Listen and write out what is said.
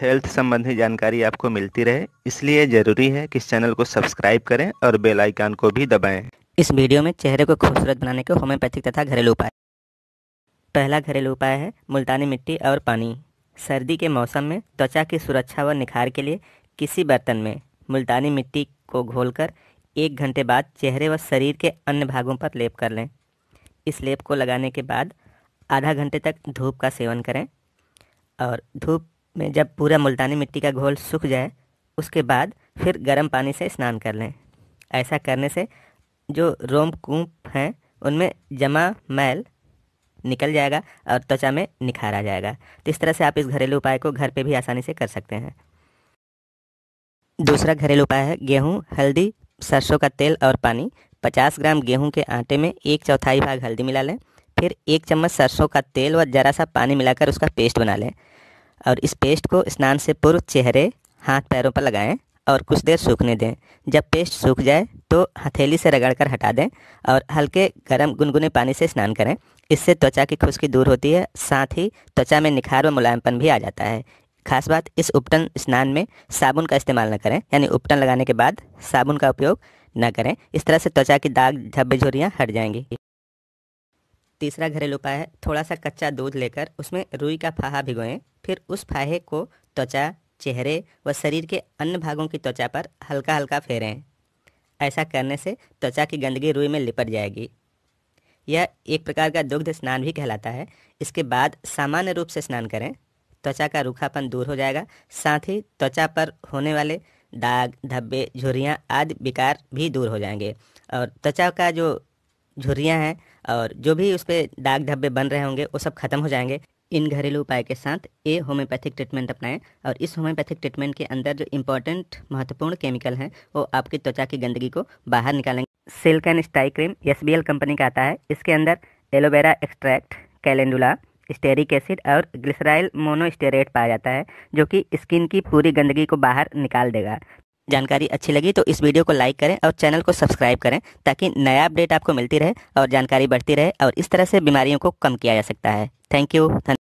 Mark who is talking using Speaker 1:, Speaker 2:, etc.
Speaker 1: Health संबंधी जानकारी आपको मिलती रहे इसलिए ज़रूरी है कि इस चैनल को सब्सक्राइब करें और बेल आइकन को भी दबाएं। इस वीडियो में चेहरे को खूबसूरत बनाने के होम्योपैथिक तथा घरेलू उपाय पहला घरेलू उपाय है मुल्तानी मिट्टी और पानी सर्दी के मौसम में त्वचा की सुरक्षा व निखार के लिए किसी बर्तन में मुल्तानी मिट्टी को कर एक घंटे बाद चेहरे व शरीर के अन्य भागों पर लेप कर लें इस लेप को लगाने के बाद आधा घंटे तक धूप का सेवन करें और धूप में जब पूरा मुल्तानी मिट्टी का घोल सूख जाए उसके बाद फिर गर्म पानी से स्नान कर लें ऐसा करने से जो रोमकूप हैं उनमें जमा मैल निकल जाएगा और त्वचा में निखार आ जाएगा तो इस तरह से आप इस घरेलू उपाय को घर पे भी आसानी से कर सकते हैं दूसरा घरेलू उपाय है गेहूँ हल्दी सरसों का तेल और पानी 50 ग्राम गेहूं के आटे में एक चौथाई भाग हल्दी मिला लें फिर एक चम्मच सरसों का तेल व जरा सा पानी मिलाकर उसका पेस्ट बना लें और इस पेस्ट को स्नान से पूर्व चेहरे हाथ पैरों पर लगाएं और कुछ देर सूखने दें जब पेस्ट सूख जाए तो हथेली से रगड़कर हटा दें और हल्के गर्म गुनगुने पानी से स्नान करें इससे त्वचा की खुश्की दूर होती है साथ ही त्वचा में निखार व मुलायमपन भी आ जाता है खास बात इस उपटन स्नान में साबुन का इस्तेमाल न करें यानी उपटन लगाने के बाद साबुन का उपयोग न करें इस तरह से त्वचा की दाग झब्बे झुरियाँ हट जाएंगी तीसरा घरेलू उपाय है थोड़ा सा कच्चा दूध लेकर उसमें रुई का फाहा भिगोएं फिर उस फाहे को त्वचा चेहरे व शरीर के अन्य भागों की त्वचा पर हल्का हल्का फेरें ऐसा करने से त्वचा की गंदगी रुई में लिपट जाएगी यह एक प्रकार का दुग्ध स्नान भी कहलाता है इसके बाद सामान्य रूप से स्नान करें त्वचा का रूखापन दूर हो जाएगा साथ ही त्वचा पर होने वाले दाग धब्बे झुरियाँ आदि विकार भी दूर हो जाएंगे और त्वचा का जो झुरियाँ हैं और जो भी उस पर दाग धब्बे बन रहे होंगे वो सब खत्म हो जाएंगे इन घरेलू उपाय के साथ ए होम्योपैथिक ट्रीटमेंट अपनाएं और इस होम्योपैथिक ट्रीटमेंट के अंदर जो इम्पोर्टेंट महत्वपूर्ण केमिकल हैं वो आपकी त्वचा की गंदगी को बाहर निकालेंगे silk and stay cream S company का आता है इसके अंदर aloe vera extract calendula stearic acid और ग्लिसराइल मोनोस्टेरेट पाया जाता है जो कि स्किन की पूरी गंदगी को बाहर निकाल देगा जानकारी अच्छी लगी तो इस वीडियो को लाइक करें और चैनल को सब्सक्राइब करें ताकि नया अपडेट आपको मिलती रहे और जानकारी बढ़ती रहे और इस तरह से बीमारियों को कम किया जा सकता है थैंक यू